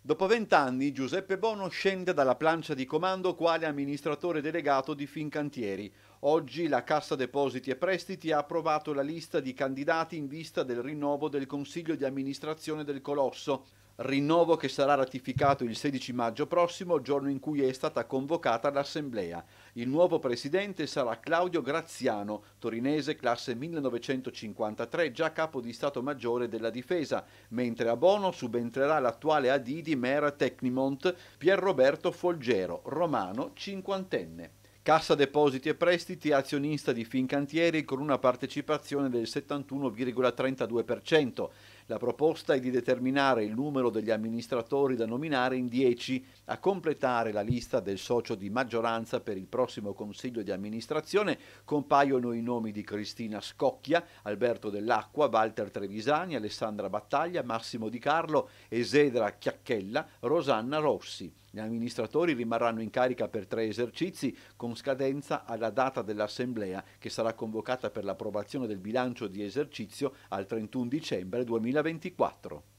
Dopo vent'anni Giuseppe Bono scende dalla plancia di comando quale amministratore delegato di Fincantieri. Oggi la Cassa Depositi e Prestiti ha approvato la lista di candidati in vista del rinnovo del Consiglio di amministrazione del Colosso rinnovo che sarà ratificato il 16 maggio prossimo, giorno in cui è stata convocata l'Assemblea. Il nuovo presidente sarà Claudio Graziano, torinese classe 1953, già capo di Stato Maggiore della Difesa, mentre a Bono subentrerà l'attuale AD di Mera Tecnimont, Pier Roberto Folgero, romano cinquantenne. Cassa Depositi e Prestiti è azionista di Fincantieri con una partecipazione del 71,32%. La proposta è di determinare il numero degli amministratori da nominare in 10 a completare la lista del socio di maggioranza per il prossimo Consiglio di amministrazione compaiono i nomi di Cristina Scocchia, Alberto Dell'Acqua, Walter Trevisani, Alessandra Battaglia, Massimo Di Carlo, Esedra Chiacchella, Rosanna Rossi. Gli amministratori rimarranno in carica per tre esercizi con scadenza alla data dell'Assemblea che sarà convocata per l'approvazione del bilancio di esercizio al 31 dicembre 2024.